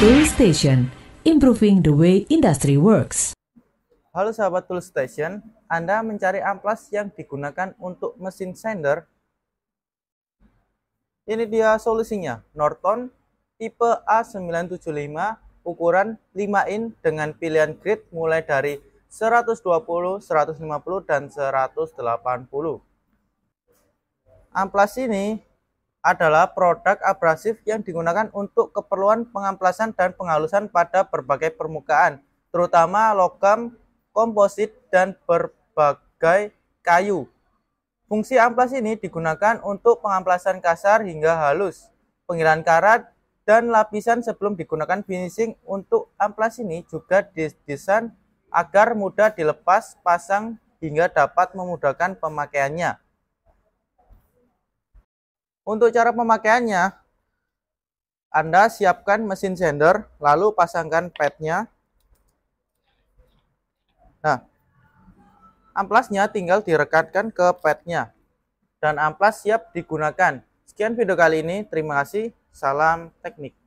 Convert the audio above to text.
Toolstation, improving the way industry works. Halo sahabat Toolstation, Anda mencari amplas yang digunakan untuk mesin sander? Ini dia solusinya, Norton tipe A975 ukuran 5 in dengan pilihan grid mulai dari 120, 150, dan 180. Amplas ini adalah produk abrasif yang digunakan untuk keperluan pengamplasan dan penghalusan pada berbagai permukaan, terutama logam, komposit, dan berbagai kayu. Fungsi amplas ini digunakan untuk pengamplasan kasar hingga halus, penggilaan karat, dan lapisan sebelum digunakan finishing untuk amplas ini juga didesain agar mudah dilepas pasang hingga dapat memudahkan pemakaiannya. Untuk cara pemakaiannya, Anda siapkan mesin sender, lalu pasangkan padnya. Nah, amplasnya tinggal direkatkan ke padnya. Dan amplas siap digunakan. Sekian video kali ini, terima kasih. Salam teknik.